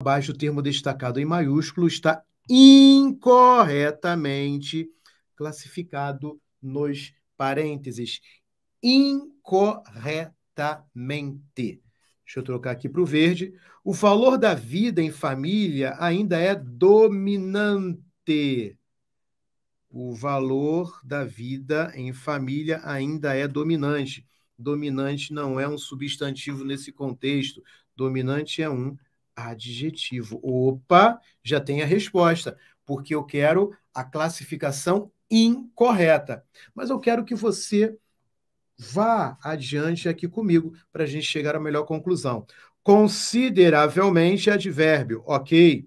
abaixo o termo destacado em maiúsculo está incorretamente classificado nos parênteses. Incorretamente. Deixa eu trocar aqui para o verde. O valor da vida em família ainda é dominante. O valor da vida em família ainda é dominante. Dominante não é um substantivo nesse contexto. Dominante é um adjetivo. Opa, já tem a resposta, porque eu quero a classificação incorreta. Mas eu quero que você vá adiante aqui comigo para a gente chegar à melhor conclusão. Consideravelmente advérbio, ok?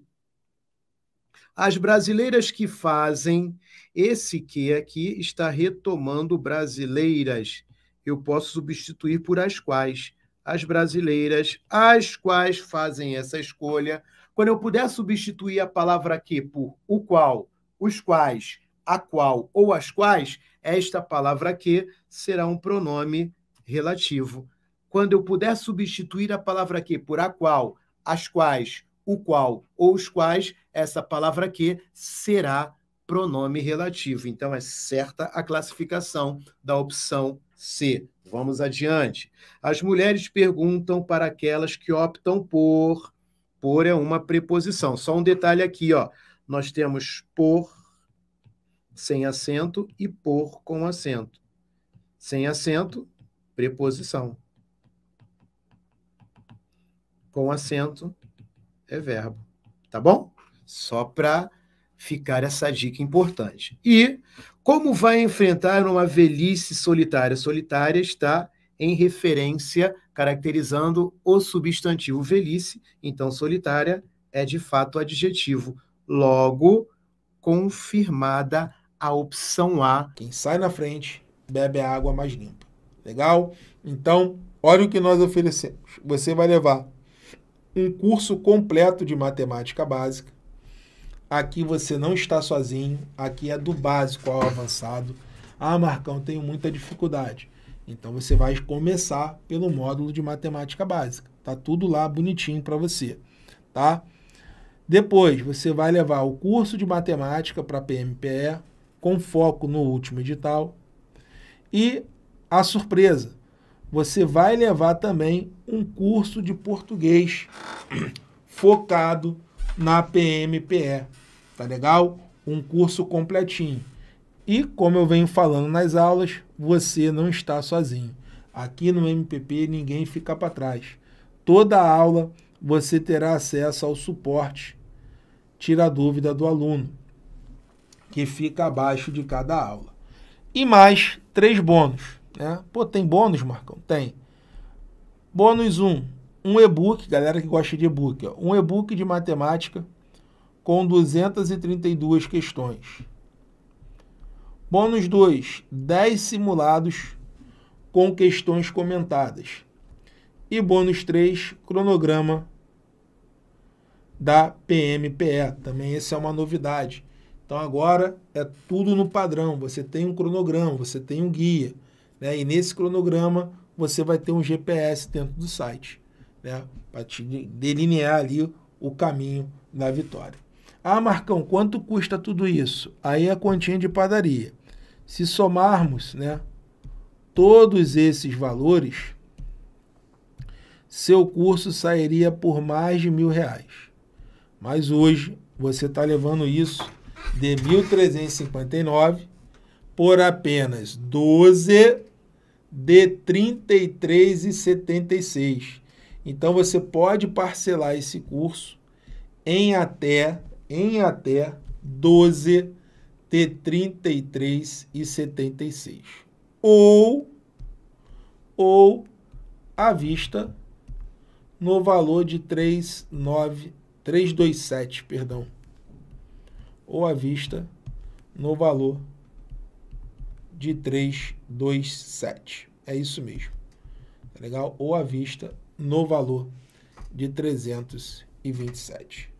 As brasileiras que fazem esse que aqui está retomando brasileiras. Eu posso substituir por as quais as brasileiras, as quais fazem essa escolha. Quando eu puder substituir a palavra que por o qual, os quais, a qual ou as quais, esta palavra que será um pronome relativo. Quando eu puder substituir a palavra que por a qual, as quais, o qual ou os quais, essa palavra que será pronome relativo. Então, é certa a classificação da opção C. Vamos adiante. As mulheres perguntam para aquelas que optam por. Por é uma preposição. Só um detalhe aqui, ó. Nós temos por sem acento e por com acento. Sem acento, preposição. Com acento é verbo. Tá bom? Só para ficar essa dica importante. E como vai enfrentar uma velhice solitária? Solitária está em referência, caracterizando o substantivo velhice, então solitária é de fato adjetivo. Logo, confirmada a opção A. Quem sai na frente bebe a água mais limpa. Legal? Então, olha o que nós oferecemos. Você vai levar um curso completo de matemática básica, Aqui você não está sozinho, aqui é do básico ao avançado. Ah, Marcão, tenho muita dificuldade. Então você vai começar pelo módulo de matemática básica. Tá tudo lá bonitinho para você, tá? Depois você vai levar o curso de matemática para PMPE com foco no último edital. E a surpresa, você vai levar também um curso de português focado na PMPE tá legal? Um curso completinho. E como eu venho falando nas aulas, você não está sozinho. Aqui no MPP ninguém fica para trás. Toda aula você terá acesso ao suporte Tira a dúvida do aluno, que fica abaixo de cada aula. E mais três bônus. Né? Pô, tem bônus, Marcão? Tem. Bônus 1, um, um e-book, galera que gosta de e-book, um e-book de matemática com 232 questões. Bônus 2, 10 simulados com questões comentadas. E bônus 3, cronograma da PMPE. Também essa é uma novidade. Então agora é tudo no padrão. Você tem um cronograma, você tem um guia. Né? E nesse cronograma você vai ter um GPS dentro do site né? para te delinear ali o caminho da vitória. Ah, Marcão, quanto custa tudo isso? Aí a é continha de padaria. Se somarmos né, todos esses valores, seu curso sairia por mais de mil reais. Mas hoje você está levando isso de 1.359 por apenas 12 de 33,76. Então você pode parcelar esse curso em até em até 12 T33 e 76. Ou ou à vista no valor de 39 327, perdão. Ou à vista no valor de 327. É isso mesmo. Tá legal? Ou à vista no valor de 327.